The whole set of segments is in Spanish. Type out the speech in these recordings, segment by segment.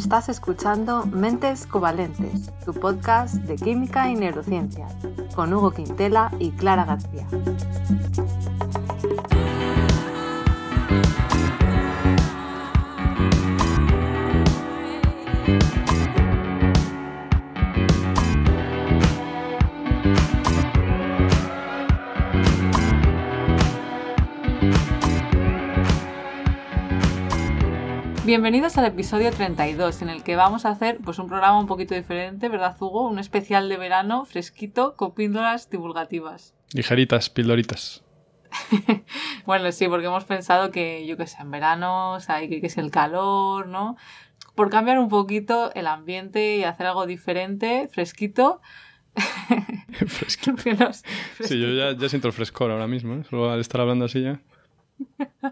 Estás escuchando Mentes Covalentes, tu podcast de química y neurociencias, con Hugo Quintela y Clara García. Bienvenidos al episodio 32, en el que vamos a hacer pues, un programa un poquito diferente, ¿verdad, Hugo? Un especial de verano fresquito con píldoras divulgativas. Ligeritas, píldoritas. bueno, sí, porque hemos pensado que, yo qué sé, en verano, o sea, que, que es el calor, ¿no? Por cambiar un poquito el ambiente y hacer algo diferente, fresquito. fresquito. Sí, yo ya, siento el frescor ahora mismo, ¿eh? solo al estar hablando así ya.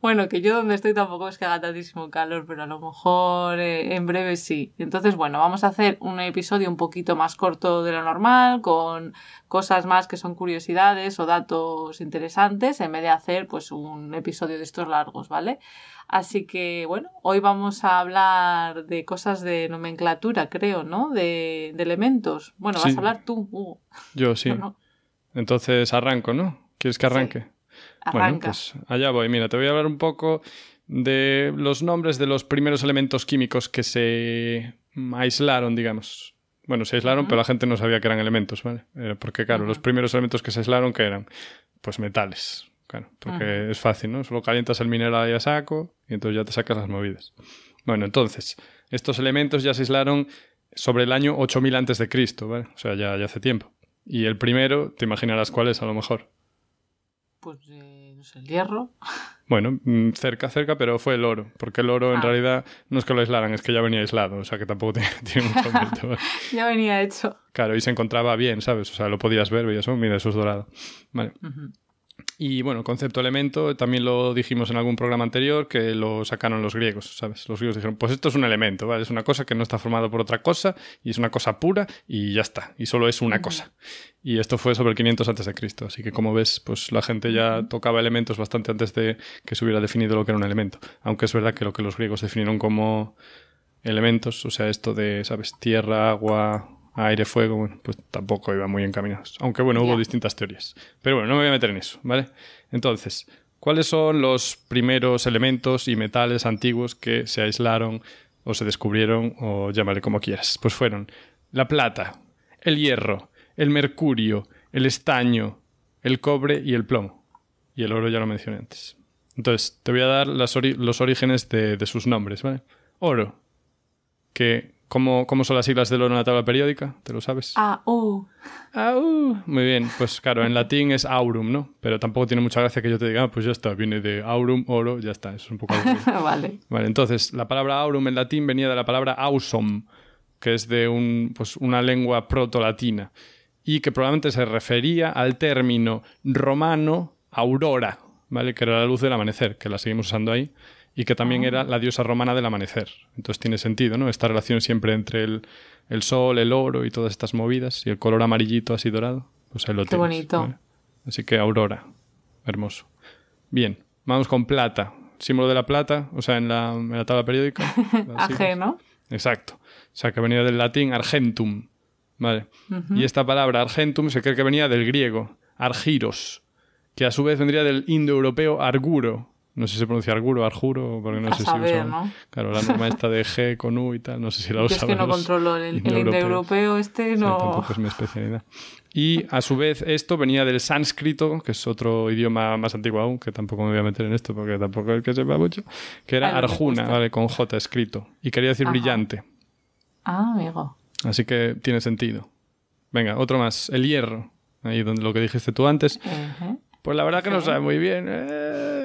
bueno, que yo donde estoy tampoco es que haga tantísimo calor, pero a lo mejor eh, en breve sí. Entonces, bueno, vamos a hacer un episodio un poquito más corto de lo normal, con cosas más que son curiosidades o datos interesantes, en vez de hacer pues un episodio de estos largos, ¿vale? Así que, bueno, hoy vamos a hablar de cosas de nomenclatura, creo, ¿no? De, elementos. Bueno, vas a hablar tú, Hugo. Yo sí. Entonces arranco, ¿no? ¿Quieres que arranque? Bueno, pues allá voy. Mira, te voy a hablar un poco de los nombres de los primeros elementos químicos que se aislaron, digamos. Bueno, se aislaron, pero la gente no sabía que eran elementos, ¿vale? Eh, porque, claro, los primeros elementos que se aislaron, que eran? Pues metales. Claro, porque es fácil, ¿no? Solo calientas el mineral y a saco y entonces ya te sacas las movidas. Bueno, entonces, estos elementos ya se aislaron sobre el año 8000 antes de Cristo, ¿vale? O sea, ya, hace tiempo. Y el primero, te imaginarás cuál es a lo mejor. Pues eh, el hierro. Bueno, mm, cerca, cerca, pero fue el oro, porque el oro en ah. realidad no es que lo aislaran, es que ya venía aislado, o sea que tampoco tiene, mucho mérito. ya venía hecho. Claro, y se encontraba bien, ¿sabes? O sea, lo podías ver, veías, oh, mira, eso es dorado. Vale. Y bueno, concepto elemento, también lo dijimos en algún programa anterior que lo sacaron los griegos, ¿sabes? Los griegos dijeron, pues esto es un elemento, ¿vale? Es una cosa que no está formada por otra cosa y es una cosa pura y ya está, y solo es una cosa. Y esto fue sobre 500 antes de Cristo, así que como ves, pues la gente ya tocaba elementos bastante antes de que se hubiera definido lo que era un elemento, aunque es verdad que lo que los griegos definieron como elementos, o sea, esto de, ¿sabes? Tierra, agua, aire, fuego, pues tampoco iban muy encaminados. Aunque bueno, hubo distintas teorías. Pero bueno, no me voy a meter en eso, ¿vale? Entonces, ¿cuáles son los primeros elementos y metales antiguos que se aislaron o se descubrieron o llámale como quieras? Pues fueron la plata, el hierro, el mercurio, el estaño, el cobre y el plomo. Y el oro ya lo mencioné antes. Entonces, te voy a dar las los orígenes de, de sus nombres, ¿vale? Oro, que ¿Cómo, son las siglas del oro en la tabla periódica? ¿Te lo sabes? AU. AU. Muy bien, pues claro, en latín es aurum, ¿no? Pero tampoco tiene mucha gracia que yo te diga, ah, pues ya está, viene de aurum, oro, ya está, es un poco... vale. Vale, entonces, la palabra aurum en latín venía de la palabra ausum, que es de un, pues, una lengua proto-latina, y que probablemente se refería al término romano aurora, ¿vale? Que era la luz del amanecer, que la seguimos usando ahí y que también ah. era la diosa romana del amanecer. Entonces tiene sentido, ¿no? Esta relación siempre entre el, sol, el oro y todas estas movidas y el color amarillito así dorado. Pues ahí lo Qué bonito. Así que Aurora, hermoso. Bien, vamos con plata. Símbolo de la plata, o sea, en la, tabla periódica. AG, ¿no? Exacto. O sea, que venía del latín argentum. Vale. Y esta palabra argentum se cree que venía del griego, argiros, que a su vez vendría del indoeuropeo arguro, no sé si se pronuncia Arguro, Arjuro, porque no sé si usan. ¿no? Claro, la norma esta de G con U y tal, no sé si la usamos. Es que no controlo el, el este, no. tampoco es mi especialidad. Y a su vez, esto venía del sánscrito, que es otro idioma más antiguo aún, que tampoco me voy a meter en esto porque tampoco es el que sepa mucho, que era ah, Arjuna, ¿vale? Con J escrito. Y quería decir brillante. Ah, amigo. Así que tiene sentido. Venga, otro más. El hierro. Ahí donde lo que dijiste tú antes. Pues la verdad que no sabe muy bien. Eh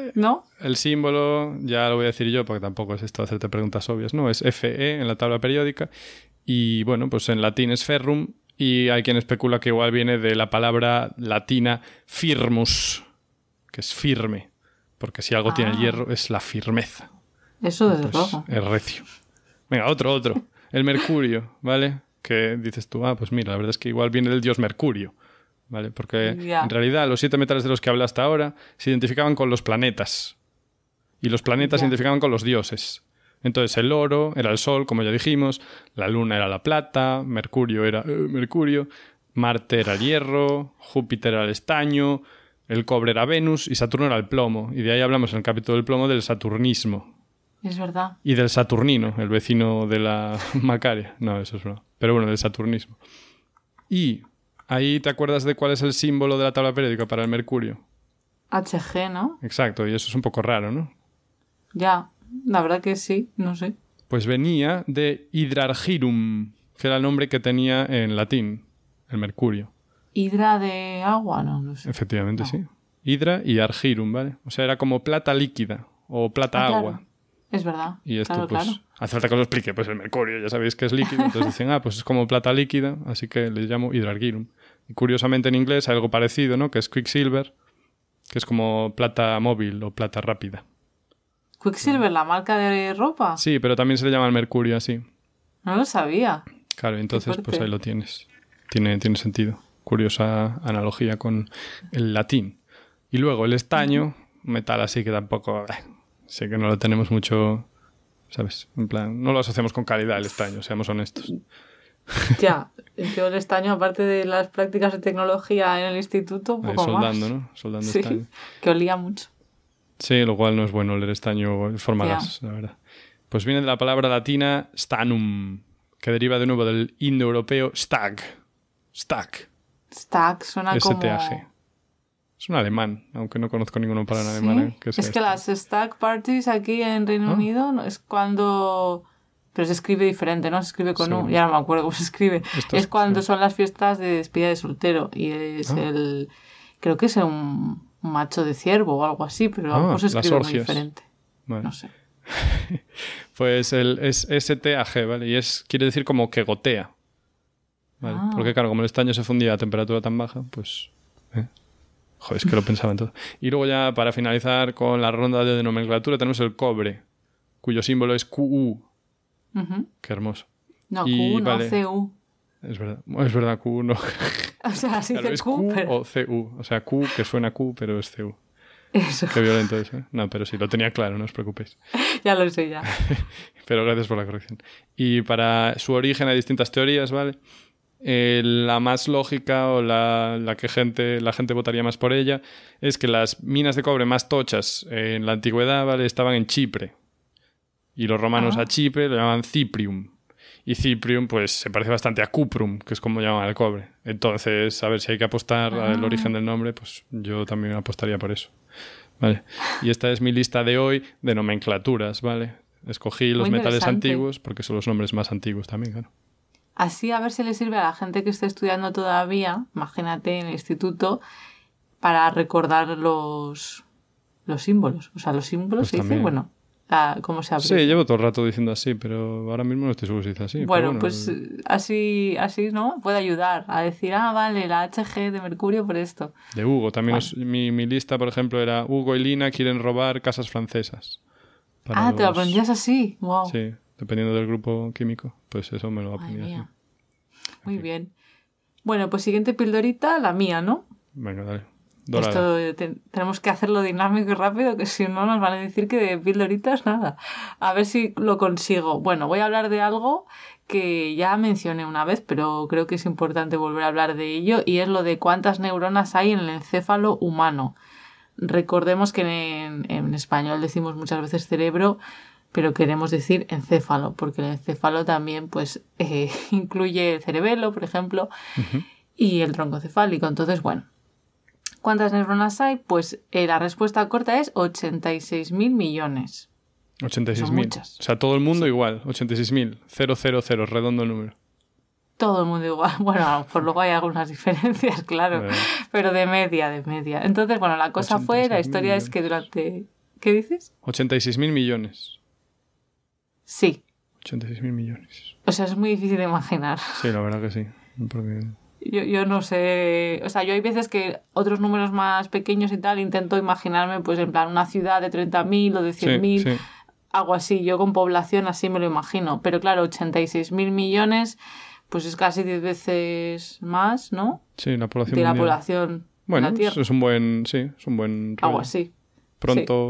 el símbolo, ya lo voy a decir yo porque tampoco es esto hacerte preguntas obvias, ¿no? Es FE en la tabla periódica. Y bueno, pues en latín es ferrum. Y hay quien especula que igual viene de la palabra latina firmus, que es firme. Porque si algo tiene el ah. hierro es la firmeza. Eso desde luego. es recio. Venga, otro, otro. El mercurio, ¿vale? Que dices tú, ah, pues mira, la verdad es que igual viene del dios Mercurio. ¿vale? Porque en realidad los siete metales de los que hablaste hasta ahora se identificaban con los planetas. Y los planetas se identificaban con los dioses. Entonces el oro era el sol, como ya dijimos, la luna era la plata, Mercurio era eh, Mercurio, Marte era el hierro, Júpiter era el estaño, el cobre era Venus y Saturno era el plomo. Y de ahí hablamos en el capítulo del plomo del saturnismo. Es verdad. Y del saturnino, el vecino de la Macaria. No, eso es verdad, Pero bueno, del saturnismo. Y Ahí te acuerdas de cuál es el símbolo de la tabla periódica para el mercurio. HG, ¿no? Exacto, y eso es un poco raro, ¿no? Ya, la verdad que sí, no sé. Pues venía de hidrargirum, que era el nombre que tenía en latín, el mercurio. Hidra de agua, no, sé. Efectivamente, ah. sí. Hidra y argirum, ¿vale? O sea, era como plata líquida o plata ah, agua. Es verdad. Y esto, pues, hace falta que os lo explique. Pues el mercurio, ya sabéis que es líquido. Entonces dicen, ah, pues es como plata líquida, así que le llamo hidrargyrum. Y curiosamente en inglés hay algo parecido, ¿no? Que es quicksilver, que es como plata móvil o plata rápida. ¿Quicksilver, la marca de ropa? Sí, pero también se le llama el mercurio así. No lo sabía. Claro, entonces pues ahí lo tienes. Tiene, tiene sentido. Curiosa analogía con el latín. Y luego el estaño, metal así que tampoco... Eh, sé que no lo tenemos mucho, ¿sabes? En plan, no lo asociamos con calidad el estaño, seamos honestos. Ya, yo el estaño, aparte de las prácticas de tecnología en el instituto, un poco soldando, ¿no? Soldando sí, estaño. que olía mucho. Sí, lo cual no es bueno el estaño en forma gas, la verdad. Pues viene de la palabra latina stanum, que deriva de nuevo del indoeuropeo stag. Stag. Stag suena como... STAG. Es un alemán, aunque no conozco ninguno para en alemán. ¿eh? es que este. las Stag parties aquí en Reino ah. Unido es cuando... Pero se escribe diferente, ¿no? Se escribe con un... Ya no me acuerdo cómo se escribe. es cuando son las fiestas de despedida de soltero. Y es ah. el... Creo que es un, macho de ciervo o algo así, pero ah, se escribe muy diferente. No sé. pues el, es STAG, ¿vale? Y es, quiere decir como que gotea. Porque claro, como el estaño se fundía a temperatura tan baja, pues... ¿eh? Joder, es que lo pensaba en todo. Y luego ya para finalizar con la ronda de nomenclatura tenemos el cobre, cuyo símbolo es QU. Qué hermoso. No, Q no, CU. Es verdad, Q no. O sea, así es Q, o CU. O sea, Q que suena Q, pero es CU. Eso. Qué violento eso. ¿eh? No, pero sí, lo tenía claro, no os preocupéis. ya lo sé, ya. pero gracias por la corrección. Y para su origen hay distintas teorías, ¿vale? Eh, la más lógica o la, que gente, la gente votaría más por ella es que las minas de cobre más tochas en la antigüedad estaban en Chipre. Y los romanos ah. a Chipre lo llamaban Ciprium. Y Ciprium, pues se parece bastante a Cuprum, que es como llaman al cobre. Entonces, a ver si hay que apostar al ah. origen del nombre, pues yo también apostaría por eso. Vale. Y esta es mi lista de hoy de nomenclaturas, ¿vale? Escogí los metales antiguos porque son los nombres más antiguos también, Así a ver si le sirve a la gente que está estudiando todavía, imagínate en el instituto, para recordar los, los símbolos. O sea, los símbolos pues se dicen, bueno, cómo se abre. Sí, llevo todo el rato diciendo así, pero ahora mismo no estoy seguro si dice así. Bueno, pues eh, así, así, ¿no? Puede ayudar a decir, ah, vale, la HG de Mercurio por esto. De Hugo, también mi, lista, por ejemplo, era Hugo y Lina quieren robar casas francesas. Ah, te lo aprendías así, wow. Sí, dependiendo del grupo químico, pues eso me lo aprendí muy bien. Bueno, pues siguiente pildorita, la mía, ¿no? Venga, dale. Esto eh, tenemos que hacerlo dinámico y rápido, que si no nos van a decir que de pildoritas nada. A ver si lo consigo. Bueno, voy a hablar de algo que ya mencioné una vez, pero creo que es importante volver a hablar de ello, y es lo de cuántas neuronas hay en el encéfalo humano. Recordemos que en, en español decimos muchas veces cerebro, pero queremos decir encéfalo, porque el encéfalo también pues eh, incluye el cerebelo, por ejemplo, y el tronco cefálico. Entonces, bueno, ¿cuántas neuronas hay? Pues eh, la respuesta corta es 86.000 millones. 86.000. O sea, todo el mundo igual, 86.000, 000, redondo el número todo el mundo igual. Bueno, por luego hay algunas diferencias, claro, pero de media, de media. Entonces, bueno, la cosa fue, la historia es que durante... ¿Qué dices? 86.000 millones. Sí. 86.000 millones. O sea, es muy difícil de imaginar. Sí, la verdad que sí. Yo, yo, no sé, o sea, yo hay veces que otros números más pequeños y tal intento imaginarme, pues en plan, una ciudad de 30.000 o de 100.000, sí, algo así, yo con población así me lo imagino, pero claro, 86.000 millones, pues es casi 10 veces más, ¿no? Sí, la población. la población. Bueno, es un buen, sí, es un buen... Algo así. Pronto,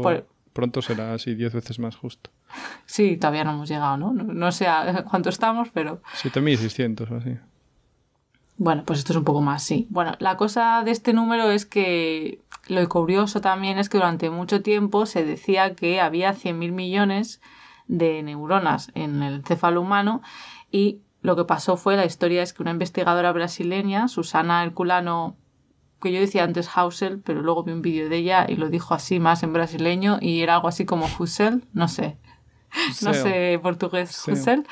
pronto será así 10 veces más justo. Sí, todavía no hemos llegado, ¿no? No, sé a cuánto estamos, pero... 7.600 o así. Bueno, pues esto es un poco más, sí. Bueno, la cosa de este número es que lo curioso también es que durante mucho tiempo se decía que había 100.000 millones de neuronas en el céfalo humano y lo que pasó fue, la historia es que una investigadora brasileña, Susana Herculano, que yo decía antes Hausel, pero luego vi un vídeo de ella y lo dijo así más en brasileño y era algo así como Husel, no sé no sé portugués, Husserl.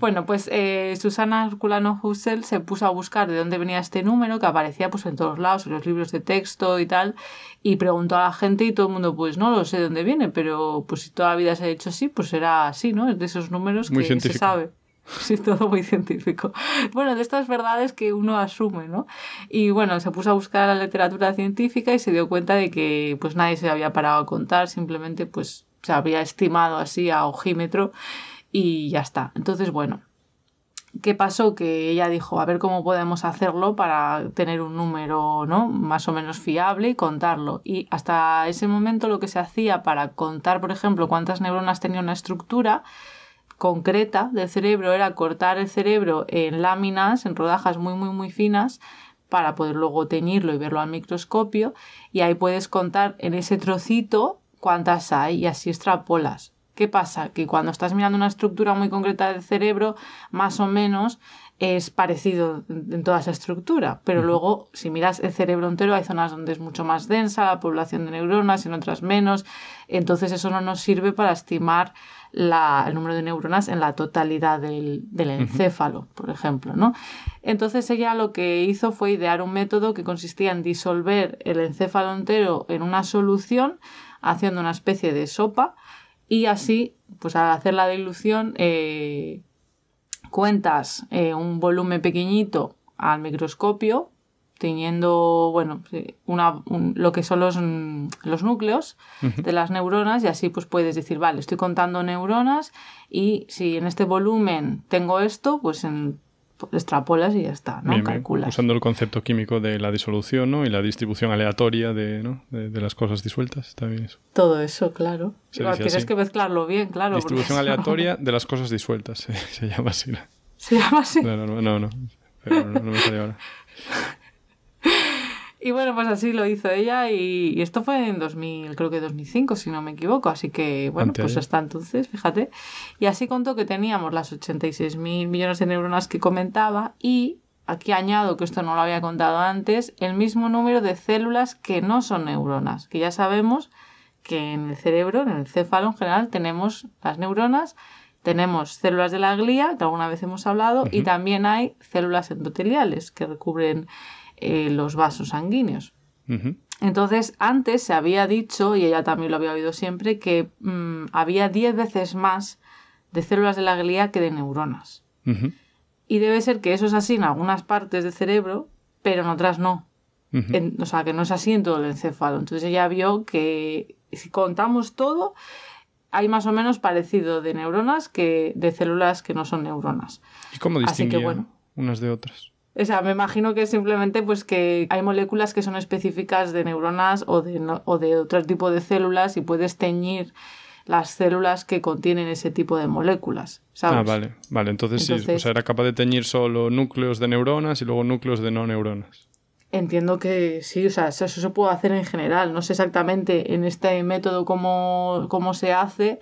Bueno, pues eh, Susana Culano Husserl se puso a buscar de dónde venía este número que aparecía pues en todos lados, en los libros de texto y tal, y preguntó a la gente y todo el mundo, pues no lo sé de dónde viene, pero pues si toda la vida se ha hecho así, pues será así, ¿no? Es de esos números que se sabe. Sí, todo muy científico. Bueno, de estas verdades que uno asume, ¿no? Y bueno, se puso a buscar la literatura científica y se dio cuenta de que pues nadie se había parado a contar, simplemente pues se había estimado así a ojímetro y ya está. Entonces, bueno, ¿qué pasó? Que ella dijo, a ver cómo podemos hacerlo para tener un número ¿no? más o menos fiable y contarlo. Y hasta ese momento lo que se hacía para contar, por ejemplo, cuántas neuronas tenía una estructura concreta del cerebro era cortar el cerebro en láminas, en rodajas muy, muy, muy finas para poder luego teñirlo y verlo al microscopio y ahí puedes contar en ese trocito cuántas hay y así extrapolas. ¿Qué pasa? Que cuando estás mirando una estructura muy concreta del cerebro, más o menos es parecido en toda esa estructura, pero luego si miras el cerebro entero hay zonas donde es mucho más densa la población de neuronas, en otras menos, entonces eso no nos sirve para estimar el número de neuronas en la totalidad del, encéfalo, por ejemplo, ¿no? Entonces ella lo que hizo fue idear un método que consistía en disolver el encéfalo entero en una solución haciendo una especie de sopa y así, pues al hacer la dilución, eh, cuentas eh, un volumen pequeñito al microscopio, teniendo, bueno, una, lo que son los, mm, núcleos de las neuronas y así pues puedes decir, vale, estoy contando neuronas y si en este volumen tengo esto, pues en extrapolas y ya está, ¿no? Bien, Calculas. Usando el concepto químico de la disolución, ¿no? Y la distribución aleatoria de, ¿no? de, las cosas disueltas, está bien eso. Todo eso, claro. tienes que mezclarlo bien, claro. Distribución aleatoria de las cosas disueltas, se, llama así. Se llama así. No, no, no, no, Pero no, me salió ahora. Y bueno, pues así lo hizo ella y, esto fue en 2000, creo que 2005, si no me equivoco. Así que, bueno, pues hasta entonces, fíjate. Y así contó que teníamos las 86.000 millones de neuronas que comentaba y, aquí añado que esto no lo había contado antes, el mismo número de células que no son neuronas, que ya sabemos que en el cerebro, en el céfalo en general, tenemos las neuronas, tenemos células de la glía, que alguna vez hemos hablado, y también hay células endoteliales que recubren eh, los vasos sanguíneos. Entonces, antes se había dicho, y ella también lo había oído siempre, que mm, había 10 veces más de células de la glía que de neuronas. Y debe ser que eso es así en algunas partes del cerebro, pero en otras no. o sea, que no es así en todo el encéfalo. Entonces ella vio que si contamos todo, hay más o menos parecido de neuronas que de células que no son neuronas. ¿Y cómo distinguir bueno, unas de otras? O sea, me imagino que simplemente pues que hay moléculas que son específicas de neuronas o de, de otro tipo de células y puedes teñir las células que contienen ese tipo de moléculas, ah, ¿sabes? Ah, vale, vale. Entonces, sí, o sea, era capaz de teñir solo núcleos de neuronas y luego núcleos de no neuronas. Entiendo que sí, o sea, eso se puede hacer en general. No sé exactamente en este método cómo, cómo se hace,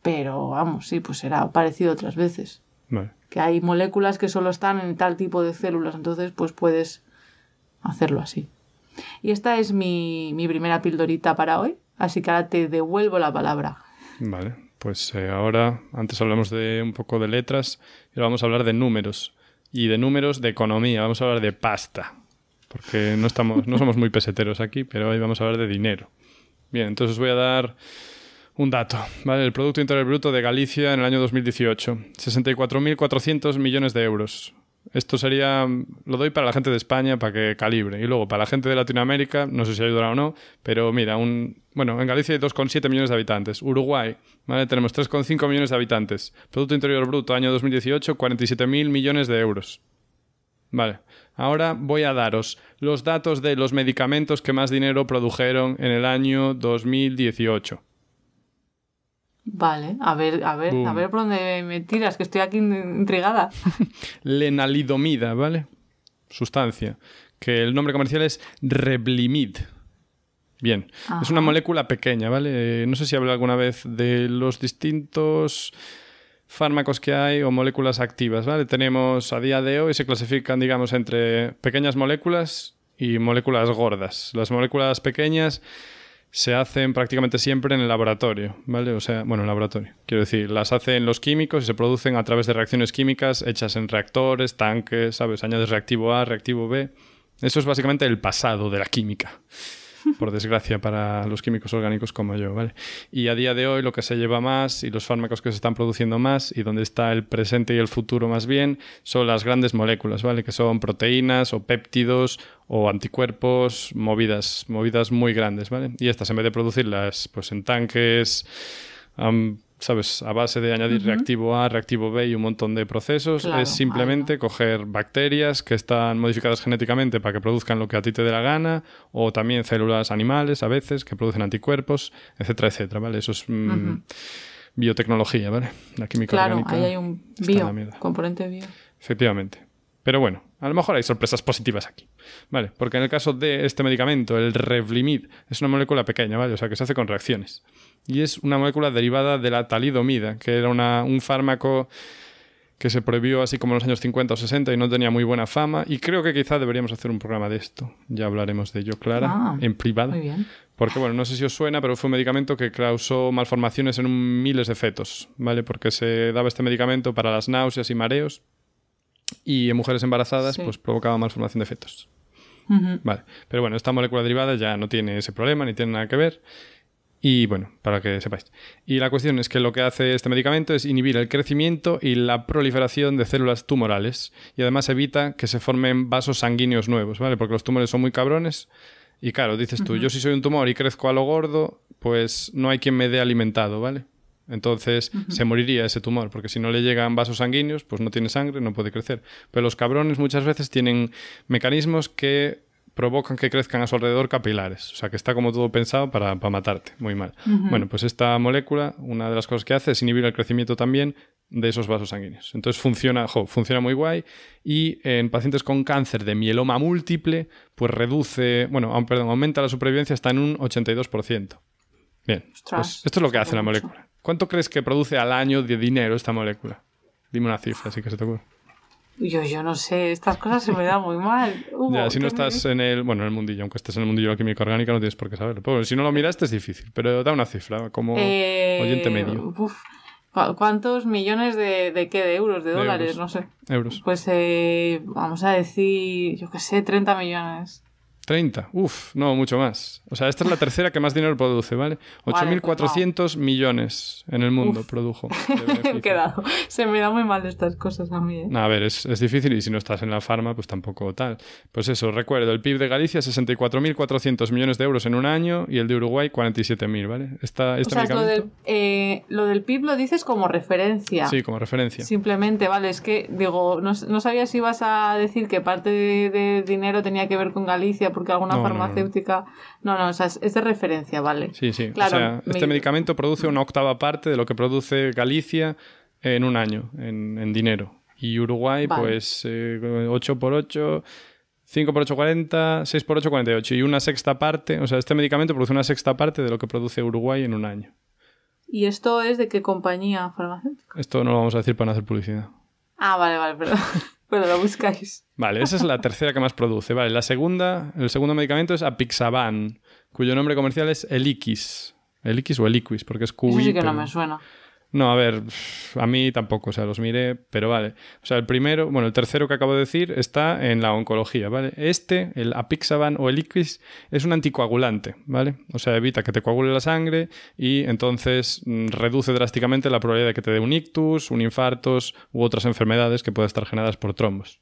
pero vamos, sí, pues será parecido otras veces. Que hay moléculas que solo están en tal tipo de células, entonces pues puedes hacerlo así. Y esta es mi, primera pildorita para hoy, así que ahora te devuelvo la palabra. Vale, pues eh, ahora antes hablamos de un poco de letras y ahora vamos a hablar de números y de números de economía, vamos a hablar de pasta, porque no estamos no somos muy peseteros aquí, pero hoy vamos a hablar de dinero. Bien, entonces voy a dar un dato, ¿vale? El Producto Interior Bruto de Galicia en el año 2018, 64.400 millones de euros. Esto sería, lo doy para la gente de España para que calibre. Y luego para la gente de Latinoamérica, no sé si ayudará o no, pero mira, un, bueno, en Galicia hay 2,7 millones de habitantes. Uruguay, ¿vale? Tenemos 3,5 millones de habitantes. Producto Interior Bruto, año 2018, 47.000 millones de euros. Vale, ahora voy a daros los datos de los medicamentos que más dinero produjeron en el año 2018. Vale, a ver, a ver, a ver por dónde me tiras, que estoy aquí intrigada. Lenalidomida, ¿vale? Sustancia. Que el nombre comercial es Reblimid. Bien, es una molécula pequeña, ¿vale? Eh, no sé si hablé alguna vez de los distintos fármacos que hay o moléculas activas, ¿vale? Tenemos a día de hoy, se clasifican, digamos, entre pequeñas moléculas y moléculas gordas. Las moléculas pequeñas se hacen prácticamente siempre en el laboratorio, ¿vale? O sea, bueno, en el laboratorio. Quiero decir, las hacen los químicos y se producen a través de reacciones químicas hechas en reactores, tanques, ¿sabes? Añades reactivo A, reactivo B. Eso es básicamente el pasado de la química por desgracia para los químicos orgánicos como yo, ¿vale? Y a día de hoy lo que se lleva más y los fármacos que se están produciendo más y donde está el presente y el futuro más bien son las grandes moléculas, ¿vale? Que son proteínas o péptidos o anticuerpos, movidas, movidas muy grandes, ¿vale? Y estas en vez de producirlas pues en tanques ¿sabes? A base de añadir reactivo A, reactivo B y un montón de procesos. es simplemente coger bacterias que están modificadas genéticamente para que produzcan lo que a ti te dé la gana, o también células animales a veces que producen anticuerpos, etcétera, etcétera, ¿vale? Eso es mm, biotecnología, ¿vale? La química orgánica. Claro, ahí hay un bio, componente bio. Efectivamente. Pero bueno, a lo mejor hay sorpresas positivas aquí. ¿Vale? Porque en el caso de este medicamento, el Revlimid, es una molécula pequeña, ¿vale? O sea, que se hace con reacciones y es una molécula derivada de la talidomida, que era un fármaco que se prohibió así como en los años 50 o 60 y no tenía muy buena fama. Y creo que quizá deberíamos hacer un programa de esto. Ya hablaremos de ello, Clara, ah, en privado. Porque, bueno, no sé si os suena, pero fue un medicamento que causó malformaciones en miles de fetos, ¿vale? Porque se daba este medicamento para las náuseas y mareos. Y en mujeres embarazadas, pues provocaba malformación de fetos. Vale. Pero bueno, esta molécula derivada ya no tiene ese problema ni tiene nada que ver. Y bueno, para que sepáis. Y la cuestión es que lo que hace este medicamento es inhibir el crecimiento y la proliferación de células tumorales. Y además evita que se formen vasos sanguíneos nuevos, ¿vale? Porque los tumores son muy cabrones. Y claro, dices tú, yo si soy un tumor y crezco a lo gordo, pues no hay quien me dé alimentado, ¿vale? Entonces se moriría ese tumor, porque si no le llegan vasos sanguíneos, pues no tiene sangre, no puede crecer. Pero los cabrones muchas veces tienen mecanismos que provocan que crezcan a su alrededor capilares. O sea, que está como todo pensado para, matarte, muy mal. Bueno, pues esta molécula, una de las cosas que hace es inhibir el crecimiento también de esos vasos sanguíneos. Entonces funciona, jo, funciona muy guay y en pacientes con cáncer de mieloma múltiple, pues reduce, bueno, perdón, aumenta la supervivencia hasta en un 82%. Bien, pues esto es lo que hace la molécula. ¿Cuánto crees que produce al año de dinero esta molécula? Dime una cifra, así que se te ocurre. Yo, yo no sé, estas cosas se me dan muy mal. ya, si no estás en el, bueno, en el mundillo, aunque estés en el mundillo de la química orgánica, no tienes por qué saberlo. si no lo miraste es difícil, pero da una cifra, como eh, oyente medio. ¿Cuántos millones de, de, qué? ¿De euros? ¿De, dólares? No sé. Euros. Pues eh, vamos a decir, yo qué sé, 30 millones. 30, ¡Uf! no, mucho más. O sea, esta es la tercera que más dinero produce, ¿vale? 8.400 pues millones en el mundo produjo. Se me da muy mal estas cosas a mí. ¿eh? A ver, es, es, difícil y si no estás en la farma, pues tampoco tal. Pues eso, recuerdo, el PIB de Galicia 64.400 millones de euros en un año y el de Uruguay 47.000, ¿vale? Esta, o sea, lo, del, eh, PIB lo dices como referencia. Sí, como referencia. Simplemente, vale, es que digo, no, no sabía si ibas a decir que parte de, de dinero tenía que ver con Galicia porque alguna farmacéutica. No no. o sea, es, de referencia, ¿vale? Sí, sí. o sea, este medicamento produce una octava parte de lo que produce Galicia en un año, en, dinero. Y Uruguay, pues 8 eh, por 8 5 por 8, 40, 6 por 8, 48. Y una sexta parte, o sea, este medicamento produce una sexta parte de lo que produce Uruguay en un año. ¿Y esto es de qué compañía farmacéutica? Esto no lo vamos a decir para no hacer publicidad. Ah, vale, vale, perdón. Bueno, lo buscáis. Vale, esa es la tercera que más produce. Vale, la segunda, el segundo medicamento es Apixaban, cuyo nombre comercial es Eliquis. Eliquis o Eliquis, porque es cubito. Sí, sí que no me suena. No, a ver, a mí tampoco, o sea, los miré, pero vale. O sea, el primero, bueno, el tercero que acabo de decir está en la oncología, ¿vale? Este, el apixaban o el Iquis, es un anticoagulante, ¿vale? O sea, evita que te coagule la sangre y entonces mm, reduce drásticamente la probabilidad de que te dé un ictus, un infarto u otras enfermedades que puedan estar generadas por trombos.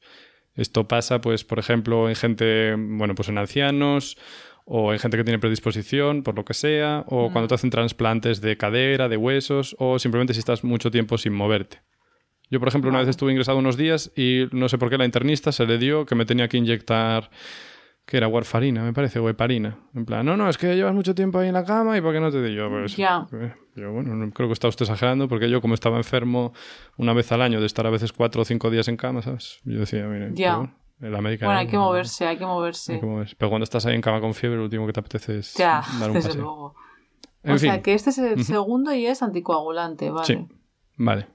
Esto pasa, pues, por ejemplo, en gente, bueno, pues en ancianos o en gente que tiene predisposición por lo que sea, o mm. cuando te hacen trasplantes de cadera, de huesos, o simplemente si estás mucho tiempo sin moverte. Yo, por ejemplo, una vez estuve ingresado unos días y no sé por qué la internista se le dio que me tenía que inyectar, que era warfarina, me parece, o heparina. En plan, no, no, es que llevas mucho tiempo ahí en la cama y ¿por qué no te di yo? Pues, eh, Yo, bueno, creo que está usted exagerando porque yo, como estaba enfermo una vez al año de estar a veces cuatro o cinco días en cama, ¿sabes? Yo decía, mire, bueno, hay que moverse, hay que moverse. Pero cuando estás ahí en cama con fiebre, lo último que te apetece es dar un paseo. o sea, que este es el segundo y es anticoagulante, vale. Sí, vale.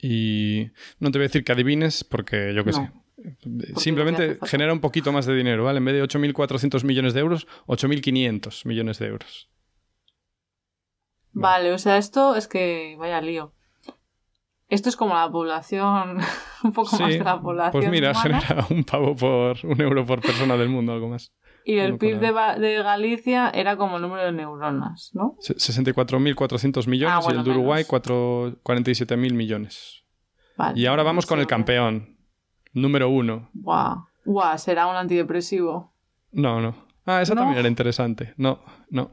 Y no te voy a decir que adivines porque yo qué sé. Simplemente genera un poquito más de dinero, ¿vale? En vez de 8.400 millones de euros, 8.500 millones de euros. vale, o sea, esto es que vaya lío. Esto es como la población, un poco más de la población. Pues mira, genera un pavo por un euro por persona del mundo, algo más. Y el PIB de, Galicia era como el número de neuronas, ¿no? 64.400 millones ah, y el de Uruguay 47.000 millones. y ahora vamos con el campeón, número uno. Guau, guau, será un antidepresivo. No, no. Ah, esa también era interesante. No, no.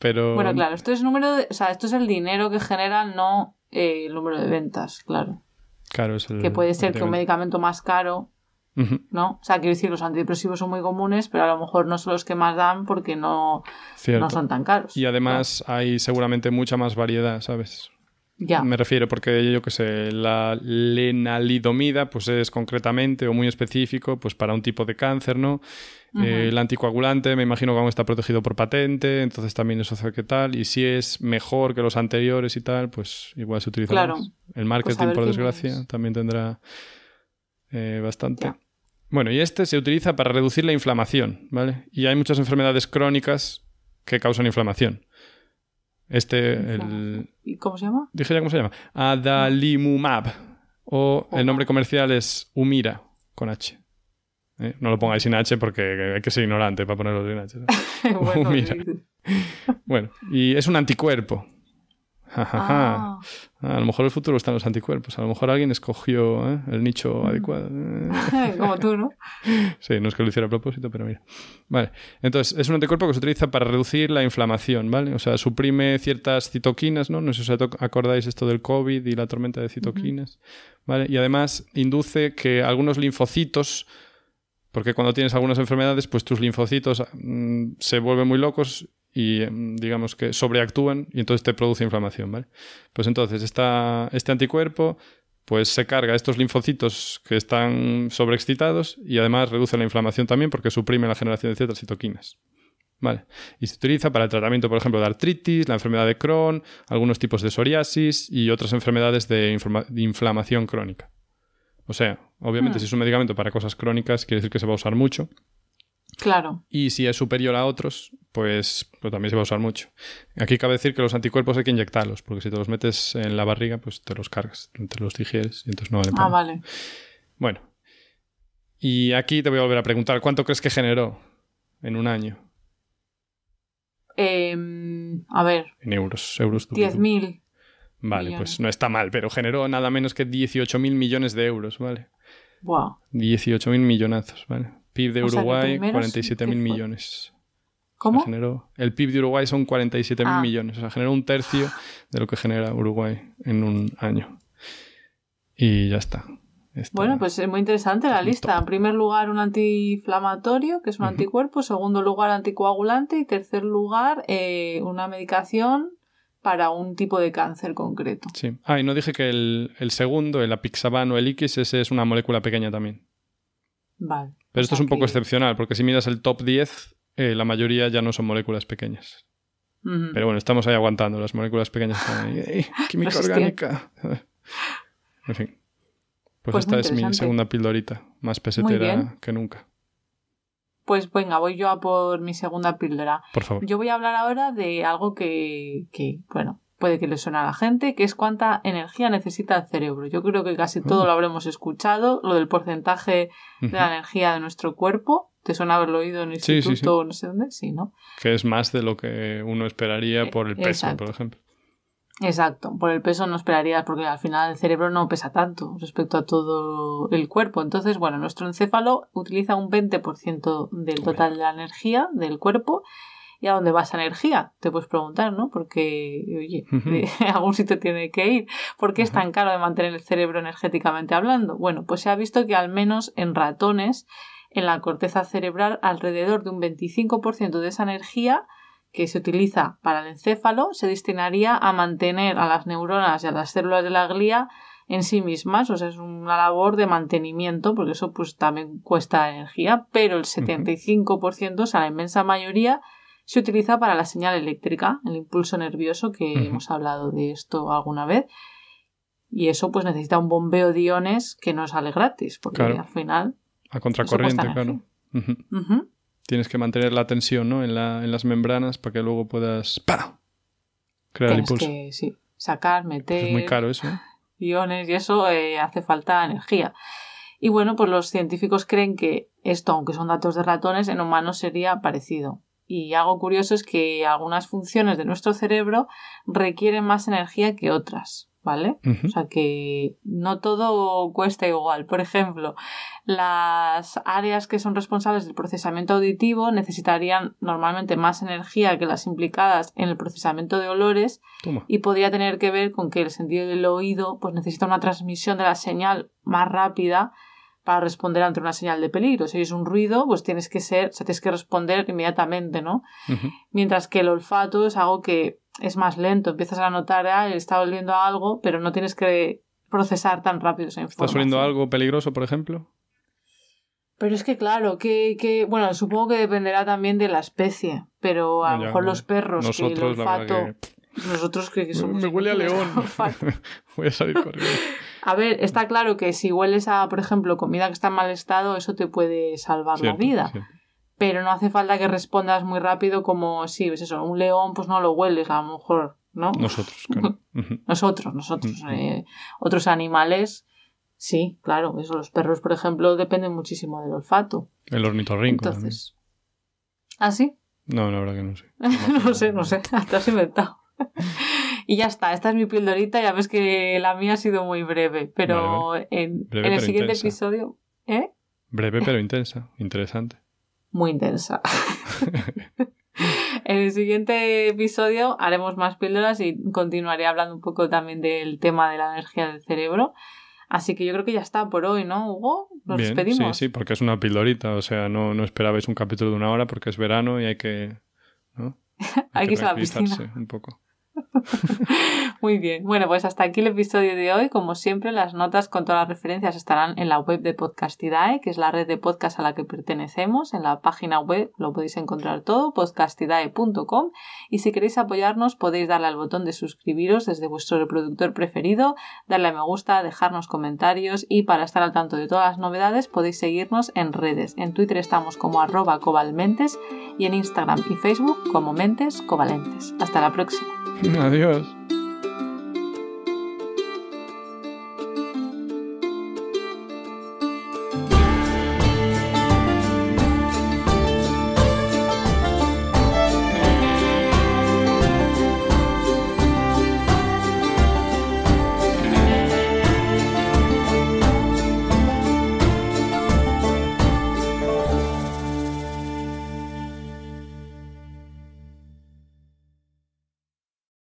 Pero... Bueno, claro, esto es número O sea, esto es el dinero que genera no eh, el número de ventas, claro. Claro, es el, Que puede ser que un medicamento más caro, ¿no? O sea, quiero decir, los antidepresivos son muy comunes, pero a lo mejor no son los que más dan porque no, no son tan caros. Y además hay seguramente mucha más variedad, ¿sabes? Me refiero porque yo qué sé, la lenalidomida pues es concretamente o muy específico pues para un tipo de cáncer, ¿no? Eh, el anticoagulante me imagino que aún está protegido por patente, entonces también eso hace que tal y si es mejor que los anteriores y tal, pues igual se utiliza El marketing pues por desgracia también tendrá eh, bastante. Bueno, y este se utiliza para reducir la inflamación, ¿vale? Y hay muchas enfermedades crónicas que causan inflamación. Este, el... cómo se llama? Dije ya cómo se llama. Adalimumab. O el nombre comercial es Humira, con H. Eh, no lo pongáis sin H porque hay que ser ignorante para ponerlo sin H. bueno, y es un anticuerpo Ah. Ah, a lo mejor el futuro está en los anticuerpos. A lo mejor alguien escogió ¿eh? el nicho mm. adecuado. Como tú, ¿no? Sí, no es que lo hiciera a propósito, pero mira. Vale. Entonces, es un anticuerpo que se utiliza para reducir la inflamación, ¿vale? O sea, suprime ciertas citoquinas, ¿no? No sé si os acordáis esto del COVID y la tormenta de citoquinas, ¿vale? Y además induce que algunos linfocitos porque cuando tienes algunas enfermedades, pues tus linfocitos mm, se vuelven muy locos y mm, digamos que sobreactúan y entonces te produce inflamación, ¿vale? Pues entonces este anticuerpo pues se carga estos linfocitos que están sobreexcitados y además reduce la inflamación también porque suprime la generación de ciertas citoquinas. Vale. Y se utiliza para el tratamiento, por ejemplo, de artritis, la enfermedad de Crohn, algunos tipos de psoriasis y otras enfermedades de, inflamación crónica. O sea, obviamente ah. si es un medicamento para cosas crónicas, quiere decir que se va a usar mucho Claro. Y si es superior a otros, pues, pues, también se va a usar mucho. Aquí cabe decir que los anticuerpos hay que inyectarlos, porque si te los metes en la barriga, pues te los cargas, te los digieres y entonces no vale. Ah, vale. Bueno. Y aquí te voy a volver a preguntar, ¿cuánto crees que generó en un año? Em, a ver. En euros, euros. 10.000. Vale, pues no está mal, pero generó nada menos que 18.000 millones de euros, ¿vale? Wow. 18.000 millonazos, ¿vale? PIB de Uruguay, 47 mil millones. ¿Cómo? el PIB de Uruguay son 47 mil ah. millones, o sea, generó un tercio de lo que genera Uruguay en un año. Y ya está. bueno, pues es muy interesante la lista. En primer lugar, un antiinflamatorio, que es un anticuerpo. En anticuerpo. Segundo lugar, anticoagulante. Y tercer lugar, eh, una medicación para un tipo de cáncer concreto. Sí. Ah, y no dije que el, segundo, el apixaban o el X, ese es una molécula pequeña también. Vale. Pero esto es un poco excepcional, porque si miras el top 10, eh, la mayoría ya no son moléculas pequeñas. Pero bueno, estamos ahí aguantando, las moléculas pequeñas están química pues orgánica! en fin. Pues, pues esta es mi segunda pildorita, más pesetera que nunca. Pues venga, voy yo a por mi segunda píldora. Por favor. Yo voy a hablar ahora de algo que bueno, puede que le suene a la gente, que es cuánta energía necesita el cerebro. Yo creo que casi todo mm. lo habremos escuchado, lo del porcentaje de la energía de nuestro cuerpo. ¿Te suena haberlo oído en el punto no sé dónde? Sí, ¿no? Que es más de lo que uno esperaría eh, por el peso, por ejemplo. Exacto, por el peso no esperaría... porque al final el cerebro no pesa tanto respecto a todo el cuerpo. Entonces, bueno, nuestro encéfalo utiliza un 20% del total de la energía del cuerpo ¿Y a dónde va esa energía? Te puedes preguntar, ¿no? Porque, oye, algún sitio tiene que ir. ¿Por qué es tan caro de mantener el cerebro energéticamente hablando? Bueno, pues se ha visto que al menos en ratones, en la corteza cerebral, alrededor de un 25% de esa energía que se utiliza para el encéfalo se destinaría a mantener a las neuronas y a las células de la glía en sí mismas, o sea, es una labor de mantenimiento, porque eso pues también cuesta energía, pero el 75%, o sea, la inmensa mayoría, se utiliza para la señal eléctrica, el impulso nervioso, que hemos hablado de esto alguna vez. Y eso pues necesita un bombeo de iones que no sale gratis, porque al final... A contracorriente, claro. Tienes que mantener la tensión ¿no? en, las membranas para que luego puedas crear el impulso. sí, sacar, meter... Pues es muy caro eso. ¿eh? Iones y eso eh, hace falta energía. Y bueno, pues los científicos creen que esto, aunque son datos de ratones, en humanos sería parecido. Y algo curioso es que algunas funciones de nuestro cerebro requieren más energía que otras. ¿vale? O sea que no todo cuesta igual. Por ejemplo, las áreas que son responsables del procesamiento auditivo necesitarían normalmente más energía que las implicadas en el procesamiento de olores y podría tener que ver con que el sentido del oído pues necesita una transmisión de la señal más rápida para responder ante una señal de peligro. Si es un ruido, pues tienes que ser, tienes que responder inmediatamente, ¿no? Mientras que el olfato es algo que es más lento, empiezas a notar, ah, está oliendo a algo, pero no tienes que procesar tan rápido esa información. ¿Estás oliendo algo peligroso, por ejemplo? Pero es que claro, que, que bueno, supongo que dependerá también de la especie, pero a lo mejor los perros que el olfato, nosotros que, me huele a león, voy a salir corriendo. A ver, está claro que si hueles a, por ejemplo, comida que está en mal estado, eso te puede salvar la vida. Pero no hace falta que respondas muy rápido como, sí, ves pues eso, un león pues no lo hueles, a lo mejor, ¿no? Nosotros, claro. nosotros, nosotros. Eh, otros animales, sí, claro, eso, los perros, por ejemplo, dependen muchísimo del olfato. El ornitorrinco. Entonces. ¿Ah, sí? No, la verdad que no sé. no sé, no sé, ¿Hasta has inventado. Y ya está, esta es mi pildorita, ya ves que la mía ha sido muy breve, pero en, el siguiente episodio... ¿eh? Breve pero intensa, interesante. Muy intensa. en el siguiente episodio haremos más píldoras y continuaré hablando un poco también del tema de la energía del cerebro. Así que yo creo que ya está por hoy, ¿no, Hugo? Nos despedimos. Sí, sí, porque es una pildorita, o sea, no, no esperabais un capítulo de una hora porque es verano y hay que... ¿no? Hay, que, que un poco. Muy bien. Bueno, pues hasta aquí el episodio de hoy. Como siempre, las notas con todas las referencias estarán en la web de Podcastidae, que es la red de podcast a la que pertenecemos. En la página web lo podéis encontrar todo, podcastidae.com. Y si queréis apoyarnos, podéis darle al botón de suscribiros desde vuestro reproductor preferido, darle a me gusta, dejarnos comentarios y para estar al tanto de todas las novedades podéis seguirnos en redes. En Twitter estamos como arroba cobalmentes y en Instagram y Facebook como mentes covalentes. Hasta la próxima. Adiós.